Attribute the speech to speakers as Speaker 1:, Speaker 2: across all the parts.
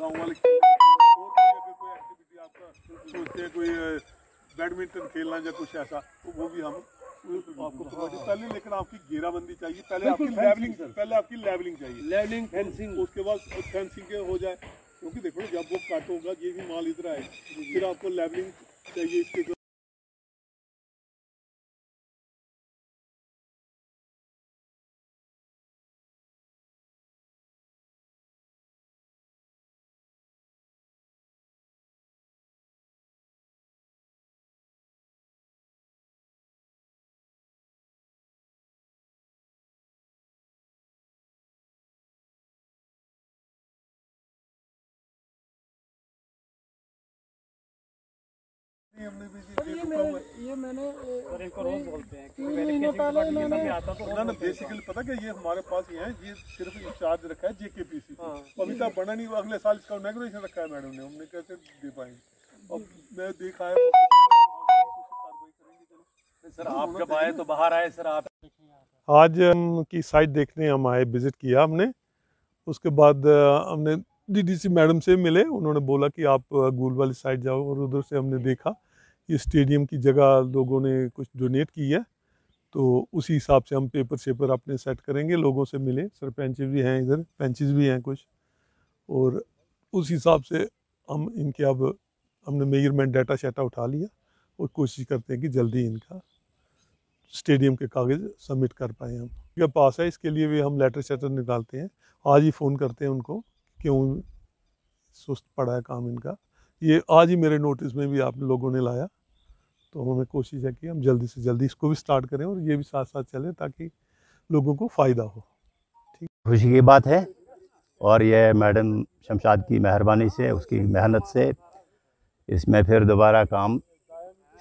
Speaker 1: सोचते हैं कोई
Speaker 2: बैडमिंटन खेलना या कुछ ऐसा तो वो भी हम आपको हाँ। पहले लेकिन आपकी घेराबंदी चाहिए पहले आपकी लेवलिंग पहले आपकी लेवलिंग चाहिए लेवलिंग फेंसिंग तो उसके बाद फेंसिंग के हो जाए क्योंकि देखो जब वो काट होगा ये भी माल इधर आए फिर आपको लेवलिंग चाहिए इसके
Speaker 1: बेसिकली
Speaker 2: तो पता क्या ये हमारे पास ये है ये सिर्फ इंचार्ज रखा है पविता हाँ। बना नहीं अगले साल इसका रखा है मैडम ने हमने कैसे दे मैं देखा है सर आप जब आए तो
Speaker 3: बाहर आए सर आप
Speaker 2: आज की साइट देखने हम आए विजिट किया हमने उसके बाद हमने डीडीसी मैडम से मिले उन्होंने बोला कि आप गोल वाली साइड जाओ और उधर से हमने देखा ये स्टेडियम की जगह लोगों ने कुछ डोनेट की है तो उसी हिसाब से हम पेपर शेपर अपने सेट करेंगे लोगों से मिले सरपंच भी हैं इधर पेंचेज भी हैं कुछ और उस हिसाब से हम इनके अब हमने मेजरमेंट डाटा शाटा उठा लिया और कोशिश करते हैं कि जल्दी इनका स्टेडियम के कागज़ सबमिट कर पाए हम क्या पास है इसके लिए भी हम लेटर शेटर निकालते हैं आज ही फ़ोन करते हैं उनको क्यों सुस्त पड़ा है काम इनका ये आज ही मेरे नोटिस में भी आप लोगों ने लाया तो हमें कोशिश है कि हम जल्दी से जल्दी इसको भी स्टार्ट करें और ये भी साथ साथ चले ताकि लोगों को फ़ायदा हो
Speaker 1: ठीक खुशी की बात है और यह मैडम शमशाद की मेहरबानी से उसकी मेहनत से इसमें फिर दोबारा काम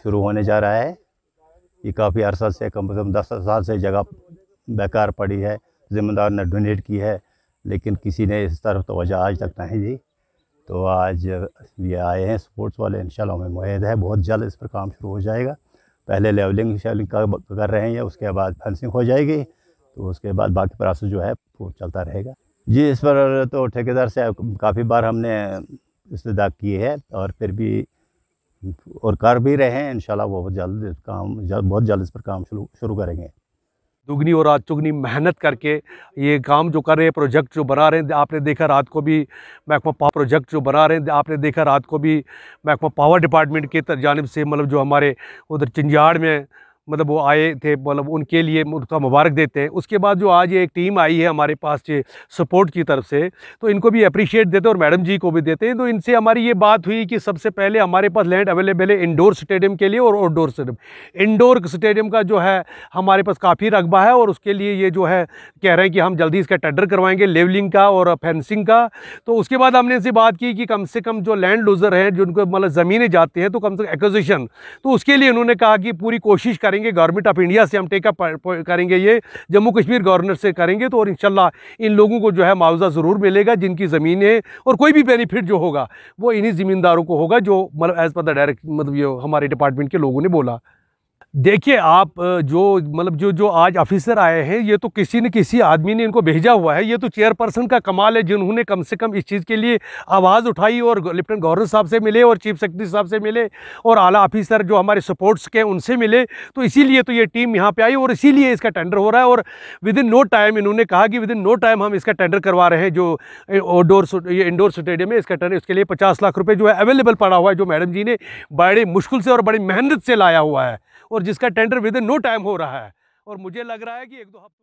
Speaker 1: शुरू होने जा रहा है ये काफ़ी अरसा से कम से कम दस साल से जगह बेकार पड़ी है ज़िम्मेदार ने डोनेट की है लेकिन किसी ने इस तरफ तो वजह आज तक नहीं दी तो आज ये आए हैं स्पोर्ट्स वाले इंशाल्लाह हमें उम्मीद है बहुत जल्द इस पर काम शुरू हो जाएगा पहले लेवलिंग शेवलिंग का कर रहे हैं उसके बाद फेंसिंग हो जाएगी तो उसके बाद बाकी प्रोसेस जो है वो चलता रहेगा जी इस पर तो ठेकेदार से काफ़ी बार हमने इस्तः किए है और फिर भी और कर भी रहे हैं इन वो जल्द काम जल्द बहुत जल्द इस पर काम शुरू शुरू करेंगे
Speaker 3: दुगनी और रात चुगनी मेहनत करके ये काम जो कर रहे हैं प्रोजेक्ट जो बना रहे हैं आपने देखा रात को भी महकमा पावर प्रोजेक्ट जो बना रहे हैं आपने देखा रात को भी महकमा पावर डिपार्टमेंट के जानब से मतलब जो हमारे उधर चिंजाड़ में मतलब वो आए थे मतलब उनके लिए उनका मुबारक देते हैं उसके बाद जो आज ये एक टीम आई है हमारे पास ये सपोर्ट की तरफ से तो इनको भी अप्रिशिएट देते हैं और मैडम जी को भी देते हैं तो इनसे हमारी ये बात हुई कि सबसे पहले हमारे पास लैंड अवेलेबल है इंडोर स्टेडियम के लिए और आउटडोर स्टेडियम इंडोर स्टेडियम का जो है हमारे पास काफ़ी रकबा है और उसके लिए ये जो है कह रहे हैं कि हम जल्दी इसका टेंडर करवाएंगे लेवलिंग का और फेंसिंग का तो उसके बाद हमने इनसे बात की कि कम से कम जो लैंड लूज़र हैं जिनको मतलब ज़मीनें जाती हैं तो कम से कम एक्विजिशन तो उसके लिए उन्होंने कहा कि पूरी कोशिश करें करेंगे गवर्नमेंट ऑफ इंडिया से हम टेकअप करेंगे ये जम्मू कश्मीर गवर्नर से करेंगे तो और इन इन लोगों को जो है मुआवजा ज़रूर मिलेगा जिनकी ज़मीन है और कोई भी बेनिफिट जो होगा वो इन्हीं ज़मींदारों को होगा जो मतलब एज़ पर द डायरेक्ट मतलब ये हमारे डिपार्टमेंट के लोगों ने बोला देखिए आप जो मतलब जो जो आज ऑफिसर आए हैं ये तो किसी न किसी आदमी ने इनको भेजा हुआ है ये तो चेयरपर्सन का कमाल है जिन्होंने कम से कम इस चीज़ के लिए आवाज़ उठाई और लेफ्टिनेंट गवर्नर साहब से मिले और चीफ सेक्रेटरी साहब से मिले और आला ऑफिसर जो हमारे सपोर्ट्स के उनसे मिले तो इसीलिए तो ये टीम यहाँ पर आई और इसीलिए इसका टेंडर हो रहा है और विद इन नो टाइम इन्होंने कहा कि विद इन नो टाइम हम इसका टेंडर करवा रहे हैं जो आउटडोर ये इंडोर स्टेडियम है इसका टेंडर इसके लिए पचास लाख रुपये जो है अवेलेबल पड़ा हुआ है जो मैडम जी ने बड़े मुश्किल से और बड़ी मेहनत से लाया हुआ है और जिसका tender within no time हो रहा है और मुझे लग रहा है कि एक दो हफ्ते